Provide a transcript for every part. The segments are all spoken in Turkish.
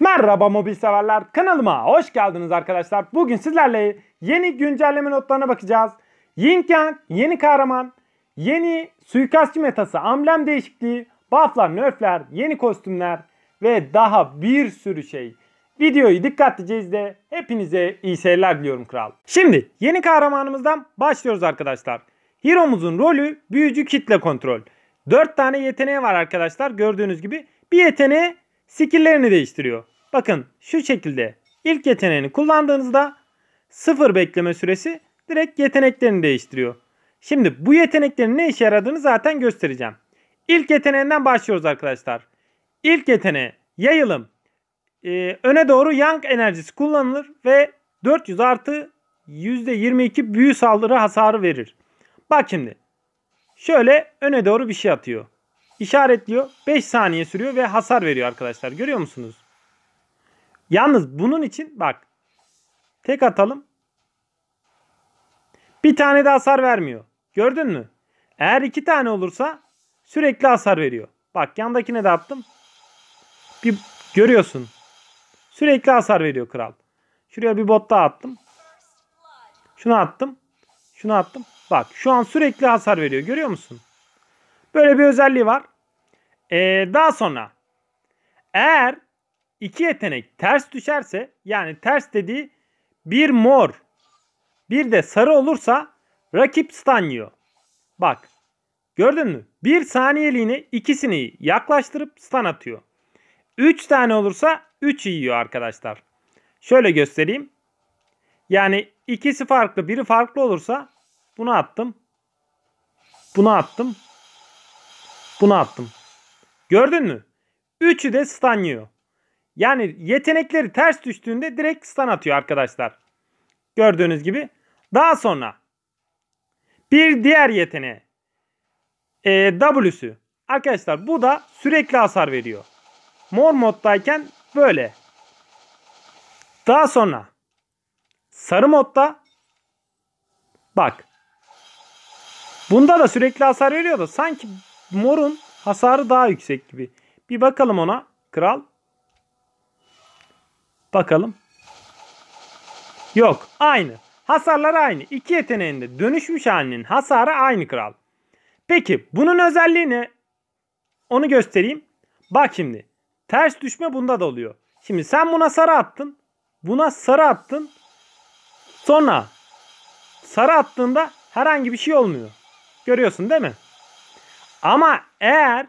Merhaba mobil severler kanalıma hoş geldiniz arkadaşlar. Bugün sizlerle yeni güncelleme notlarına bakacağız. Yin Yang, yeni kahraman, yeni suikastçı metası, amblem değişikliği, bufflar, nerfler, yeni kostümler ve daha bir sürü şey. Videoyu dikkatlice izle. Hepinize iyi seyirler diliyorum kral. Şimdi yeni kahramanımızdan başlıyoruz arkadaşlar. Hero'muzun rolü büyücü kitle kontrol. 4 tane yeteneği var arkadaşlar gördüğünüz gibi. Bir yeteneği skilllerini değiştiriyor. Bakın şu şekilde ilk yeteneğini kullandığınızda sıfır bekleme süresi direkt yeteneklerini değiştiriyor. Şimdi bu yeteneklerin ne işe yaradığını zaten göstereceğim. İlk yeteneğinden başlıyoruz arkadaşlar. İlk yeteneği yayılım. Ee, öne doğru yang enerjisi kullanılır ve 400 artı %22 büyü saldırı hasarı verir. Bak şimdi. Şöyle öne doğru bir şey atıyor. İşaretliyor. 5 saniye sürüyor ve hasar veriyor arkadaşlar. Görüyor musunuz? Yalnız bunun için bak tek atalım. Bir tane de hasar vermiyor. Gördün mü? Eğer iki tane olursa sürekli hasar veriyor. Bak yandakine de yaptım. Bir görüyorsun. Sürekli hasar veriyor kral. Şuraya bir bot daha attım. Şunu attım. Şunu attım. Bak şu an sürekli hasar veriyor. Görüyor musun? Böyle bir özelliği var. Ee, daha sonra eğer iki yetenek ters düşerse yani ters dediği bir mor bir de sarı olursa rakip stun yiyor. Bak gördün mü? Bir saniyeliğine ikisini yaklaştırıp stun atıyor. Üç tane olursa üç yiyor arkadaşlar. Şöyle göstereyim. Yani ikisi farklı biri farklı olursa bunu attım. Bunu attım. Bunu attım. Gördün mü? Üçü de stun yiyor. Yani yetenekleri ters düştüğünde direkt stun atıyor arkadaşlar. Gördüğünüz gibi. Daha sonra bir diğer yeteneği e, W'sü. Arkadaşlar bu da sürekli hasar veriyor. Mor moddayken böyle. Daha sonra sarı modda bak. Bunda da sürekli hasar veriyor da sanki morun hasarı daha yüksek gibi. Bir bakalım ona kral. Bakalım. Yok aynı. Hasarlar aynı. İki yeteneğinde dönüşmüş halinin hasarı aynı kral. Peki bunun özelliği ne? Onu göstereyim. Bak şimdi. Ters düşme bunda da oluyor. Şimdi sen buna sarı attın. Buna sarı attın. Sonra sarı attığında herhangi bir şey olmuyor. Görüyorsun değil mi? Ama eğer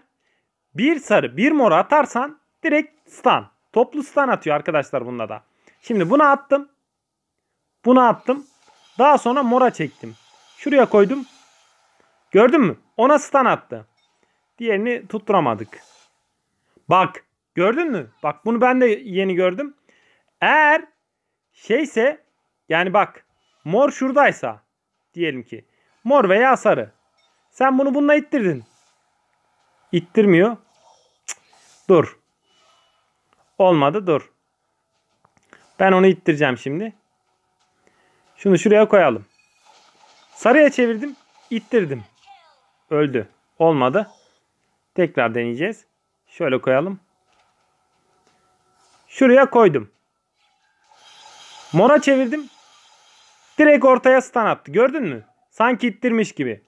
bir sarı bir mor atarsan direkt stun. Toplu stun atıyor arkadaşlar bunda da. Şimdi bunu attım. Bunu attım. Daha sonra mora çektim. Şuraya koydum. Gördün mü? Ona stun attı. Diğerini tutturamadık. Bak. Gördün mü? Bak bunu ben de yeni gördüm. Eğer şeyse yani bak mor şuradaysa diyelim ki mor veya sarı. Sen bunu bununla ittirdin. İttirmiyor. Cık, dur. Olmadı dur. Ben onu ittireceğim şimdi. Şunu şuraya koyalım. Sarıya çevirdim. ittirdim. Öldü. Olmadı. Tekrar deneyeceğiz. Şöyle koyalım. Şuraya koydum. Mora çevirdim. Direkt ortaya stun attı. Gördün mü? Sanki ittirmiş gibi.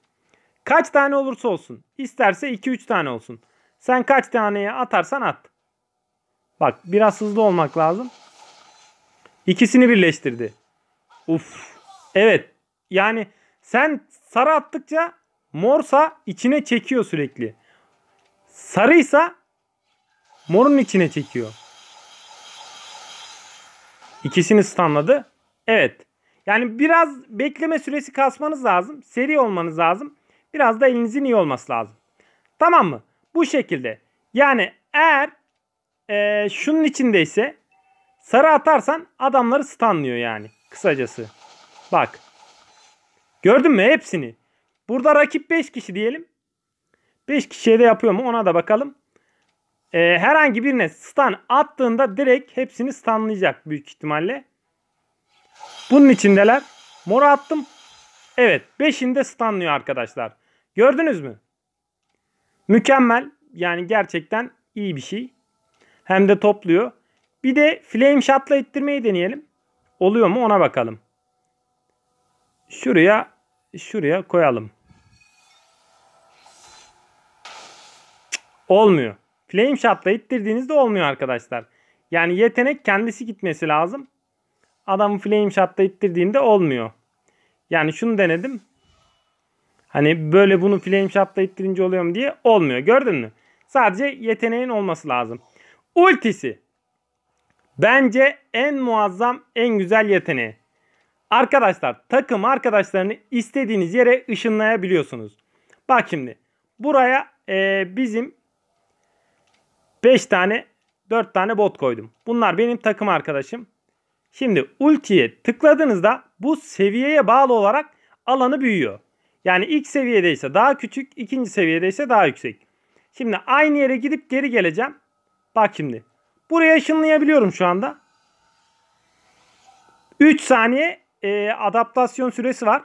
Kaç tane olursa olsun. İsterse 2-3 tane olsun. Sen kaç taneye atarsan at. Bak biraz hızlı olmak lazım. İkisini birleştirdi. Uf. Evet. Yani sen sarı attıkça morsa içine çekiyor sürekli. Sarıysa morun içine çekiyor. İkisini stunladı. Evet. Yani biraz bekleme süresi kasmanız lazım. Seri olmanız lazım. Biraz da elinizin iyi olması lazım. Tamam mı? Bu şekilde. Yani eğer ee, şunun içinde ise sarı atarsan adamları stanlıyor yani. Kısacası. Bak. Gördün mü hepsini? Burada rakip 5 kişi diyelim. 5 kişiye de yapıyor mu ona da bakalım. Ee, herhangi birine stan attığında direkt hepsini stanlayacak büyük ihtimalle. Bunun içindeler. Mora attım. Evet 5'inde stanlıyor arkadaşlar. Gördünüz mü? Mükemmel. Yani gerçekten iyi bir şey hem de topluyor. Bir de flame shot'la ittirmeyi deneyelim. Oluyor mu ona bakalım. Şuraya şuraya koyalım. Olmuyor. Flame shot'la ittirdiğinizde olmuyor arkadaşlar. Yani yetenek kendisi gitmesi lazım. Adamı flame shot'la ittirdiğinde olmuyor. Yani şunu denedim. Hani böyle bunu flame shot'la ittirince oluyor mu diye olmuyor. Gördün mü? Sadece yeteneğin olması lazım. Ultisi. Bence en muazzam, en güzel yeteneği. Arkadaşlar takım arkadaşlarını istediğiniz yere ışınlayabiliyorsunuz. Bak şimdi buraya e, bizim 5 tane 4 tane bot koydum. Bunlar benim takım arkadaşım. Şimdi ultiye tıkladığınızda bu seviyeye bağlı olarak alanı büyüyor. Yani ilk seviyedeyse daha küçük, ikinci seviyedeyse daha yüksek. Şimdi aynı yere gidip geri geleceğim. Bak şimdi. Buraya ışınlayabiliyorum şu anda. 3 saniye e, adaptasyon süresi var.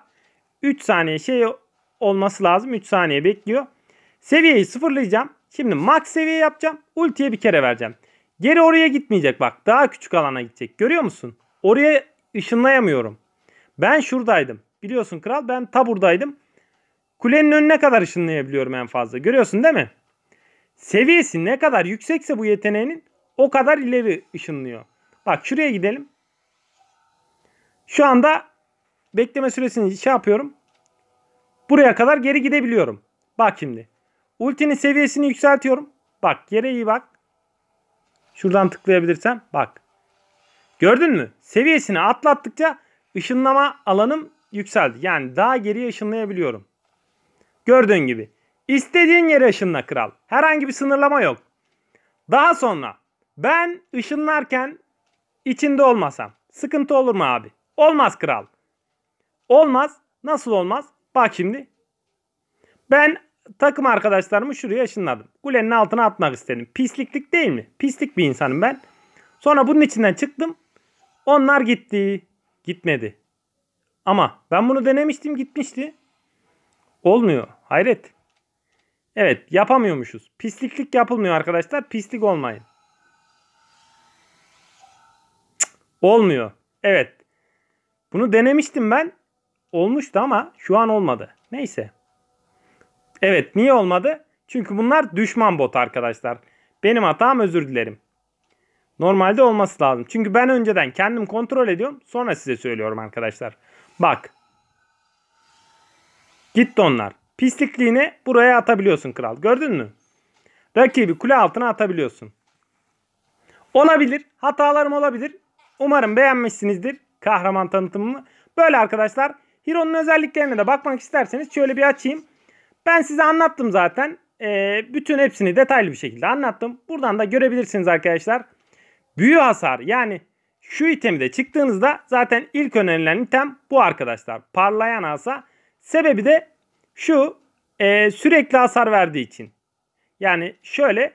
3 saniye şey olması lazım. 3 saniye bekliyor. Seviyeyi sıfırlayacağım. Şimdi max seviye yapacağım. Ultiye bir kere vereceğim. Geri oraya gitmeyecek bak. Daha küçük alana gidecek. Görüyor musun? Oraya ışınlayamıyorum. Ben şuradaydım. Biliyorsun kral ben ta buradaydım. Kulenin önüne kadar ışınlayabiliyorum en fazla. Görüyorsun değil mi? Seviyesi ne kadar yüksekse bu yeteneğinin o kadar ileri ışınlıyor. Bak şuraya gidelim. Şu anda bekleme süresini şey yapıyorum. Buraya kadar geri gidebiliyorum. Bak şimdi. Ultinin seviyesini yükseltiyorum. Bak yere iyi bak. Şuradan tıklayabilirsem bak. Gördün mü? Seviyesini atlattıkça ışınlama alanım yükseldi. Yani daha geriye ışınlayabiliyorum. Gördüğün gibi. İstediğin yere ışınla kral. Herhangi bir sınırlama yok. Daha sonra ben ışınlarken içinde olmasam sıkıntı olur mu abi? Olmaz kral. Olmaz. Nasıl olmaz? Bak şimdi. Ben takım arkadaşlarımı şuraya ışınladım. Kulenin altına atmak istedim. Pisliklik değil mi? Pislik bir insanım ben. Sonra bunun içinden çıktım. Onlar gitti. Gitmedi. Ama ben bunu denemiştim gitmişti. Olmuyor. Hayret. Evet yapamıyormuşuz. Pisliklik yapılmıyor arkadaşlar. Pislik olmayın. Cık, olmuyor. Evet. Bunu denemiştim ben. Olmuştu ama şu an olmadı. Neyse. Evet niye olmadı? Çünkü bunlar düşman bot arkadaşlar. Benim hatam özür dilerim. Normalde olması lazım. Çünkü ben önceden kendim kontrol ediyorum. Sonra size söylüyorum arkadaşlar. Bak. Gitti onlar. Pislikliğini buraya atabiliyorsun kral. Gördün mü? Rakibi kule altına atabiliyorsun. Olabilir. Hatalarım olabilir. Umarım beğenmişsinizdir kahraman tanıtımımı. Böyle arkadaşlar. hironun özelliklerine de bakmak isterseniz şöyle bir açayım. Ben size anlattım zaten. E, bütün hepsini detaylı bir şekilde anlattım. Buradan da görebilirsiniz arkadaşlar. Büyü hasar yani şu itemi de çıktığınızda zaten ilk önerilen item bu arkadaşlar. Parlayan asa. Sebebi de şu e, sürekli hasar verdiği için. Yani şöyle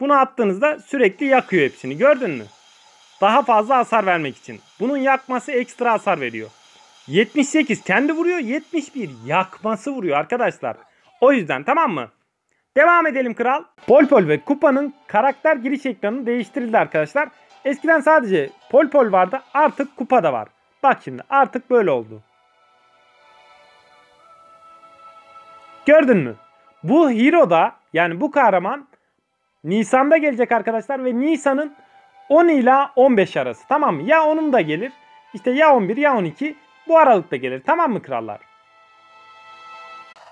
bunu attığınızda sürekli yakıyor hepsini gördün mü? Daha fazla hasar vermek için. Bunun yakması ekstra hasar veriyor. 78 kendi vuruyor 71 yakması vuruyor arkadaşlar. O yüzden tamam mı? Devam edelim kral. Polpol ve Kupa'nın karakter giriş ekranı değiştirildi arkadaşlar. Eskiden sadece Polpol vardı artık Kupa da var. Bak şimdi artık böyle oldu. Gördün mü? Bu hero da yani bu kahraman Nisan'da gelecek arkadaşlar ve Nisan'ın 10 ila 15 arası tamam mı? Ya onun da gelir işte ya 11 ya 12 bu aralıkta gelir tamam mı krallar?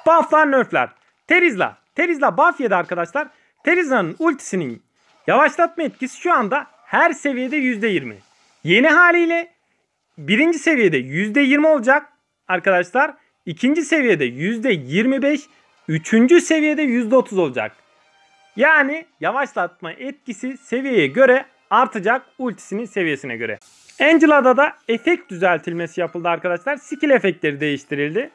Bufflar nerfler. Terizla. Terizla buff yedi arkadaşlar. Terizla'nın ultisinin yavaşlatma etkisi şu anda her seviyede %20. Yeni haliyle birinci seviyede %20 olacak arkadaşlar. İkinci seviyede yüzde %25, üçüncü seviyede yüzde %30 olacak. Yani yavaşlatma etkisi seviyeye göre artacak ultisinin seviyesine göre. Angela'da da efekt düzeltilmesi yapıldı arkadaşlar. Skill efektleri değiştirildi.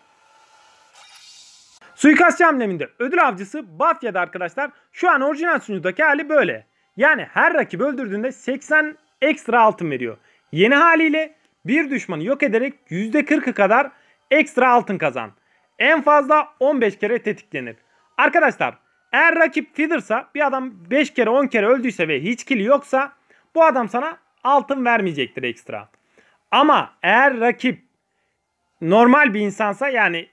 Suikastçı hamleminde ödül avcısı Bafya'da arkadaşlar şu an orijinal sunucudaki hali böyle. Yani her rakibi öldürdüğünde 80 ekstra altın veriyor. Yeni haliyle bir düşmanı yok ederek %40'ı kadar ekstra altın kazan. En fazla 15 kere tetiklenir. Arkadaşlar eğer rakip feeder'sa bir adam 5 kere 10 kere öldüyse ve hiç kili yoksa bu adam sana altın vermeyecektir ekstra. Ama eğer rakip normal bir insansa yani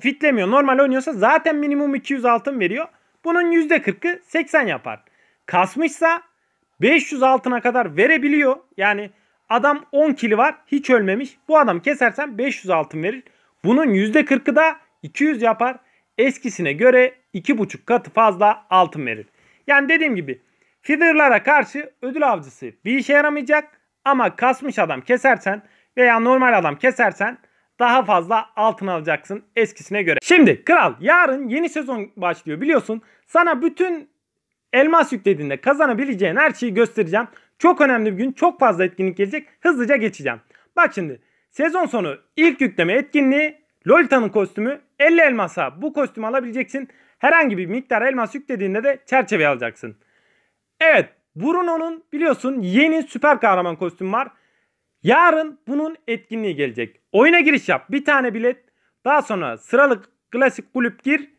fitlemiyor normal oynuyorsa zaten minimum 200 altın veriyor. Bunun %40'ı 80 yapar. Kasmışsa 500 altına kadar verebiliyor. Yani Adam 10 kili var hiç ölmemiş. Bu adam kesersen 500 altın verir. Bunun %40'ı da 200 yapar. Eskisine göre 2,5 katı fazla altın verir. Yani dediğim gibi feederlara karşı ödül avcısı bir işe yaramayacak. Ama kasmış adam kesersen veya normal adam kesersen daha fazla altın alacaksın eskisine göre. Şimdi kral yarın yeni sezon başlıyor biliyorsun. Sana bütün elmas yüklediğinde kazanabileceğin her şeyi göstereceğim. Çok önemli bir gün. Çok fazla etkinlik gelecek. Hızlıca geçeceğim. Bak şimdi. Sezon sonu ilk yükleme etkinliği Lolita'nın kostümü 50 elmasa bu kostümü alabileceksin. Herhangi bir miktar elmas yüklediğinde de çerçeve alacaksın. Evet Bruno'nun biliyorsun yeni süper kahraman kostümü var. Yarın bunun etkinliği gelecek. Oyuna giriş yap. Bir tane bilet. Daha sonra sıralık klasik kulüp gir.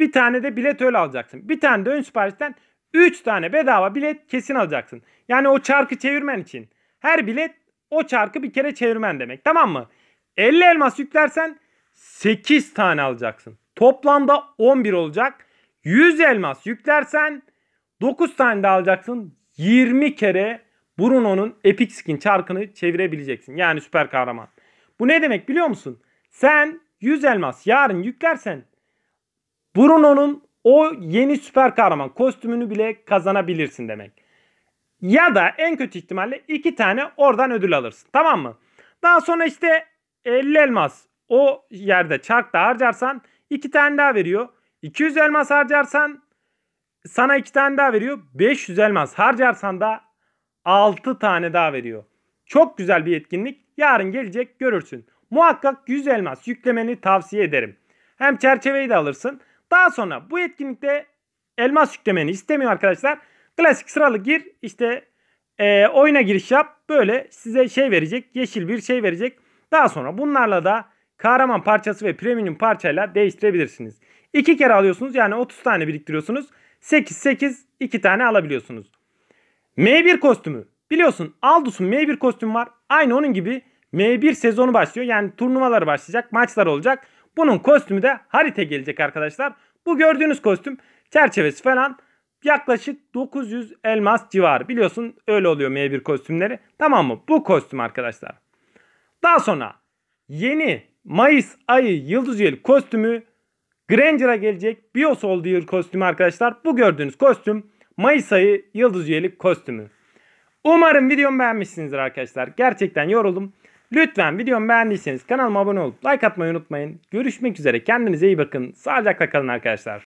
Bir tane de bilet öyle alacaksın. Bir tane de ön siparişten 3 tane bedava bilet kesin alacaksın. Yani o çarkı çevirmen için. Her bilet o çarkı bir kere çevirmen demek. Tamam mı? 50 elmas yüklersen 8 tane alacaksın. Toplamda 11 olacak. 100 elmas yüklersen 9 tane de alacaksın. 20 kere Bruno'nun Epic Skin çarkını çevirebileceksin. Yani süper kahraman. Bu ne demek biliyor musun? Sen 100 elmas yarın yüklersen Bruno'nun o yeni süper kahraman kostümünü bile kazanabilirsin demek. Ya da en kötü ihtimalle iki tane oradan ödül alırsın. Tamam mı? Daha sonra işte 50 elmas o yerde çarkta harcarsan iki tane daha veriyor. 200 elmas harcarsan sana iki tane daha veriyor. 500 elmas harcarsan da 6 tane daha veriyor. Çok güzel bir etkinlik. Yarın gelecek görürsün. Muhakkak 100 elmas yüklemeni tavsiye ederim. Hem çerçeveyi de alırsın daha sonra bu etkinlikte elmas yüklemeni istemiyor arkadaşlar. Klasik sıralı gir işte e, oyuna giriş yap. Böyle size şey verecek yeşil bir şey verecek. Daha sonra bunlarla da kahraman parçası ve premium parçayla değiştirebilirsiniz. 2 kere alıyorsunuz yani 30 tane biriktiriyorsunuz. 8 8 2 tane alabiliyorsunuz. M1 kostümü. Biliyorsun Aldus'un M1 kostümü var. Aynı onun gibi M1 sezonu başlıyor. Yani turnuvaları başlayacak, maçlar olacak. Bunun kostümü de harita gelecek arkadaşlar. Bu gördüğünüz kostüm çerçevesi falan yaklaşık 900 elmas civarı. Biliyorsun öyle oluyor M1 kostümleri. Tamam mı? Bu kostüm arkadaşlar. Daha sonra yeni Mayıs ayı yıldız üyeli kostümü Granger'a gelecek Bios olduğu yıl kostümü arkadaşlar. Bu gördüğünüz kostüm Mayıs ayı yıldız üyelik kostümü. Umarım videomu beğenmişsinizdir arkadaşlar. Gerçekten yoruldum. Lütfen videomu beğendiyseniz kanalıma abone olup like atmayı unutmayın. Görüşmek üzere kendinize iyi bakın. Sağlıcakla kalın arkadaşlar.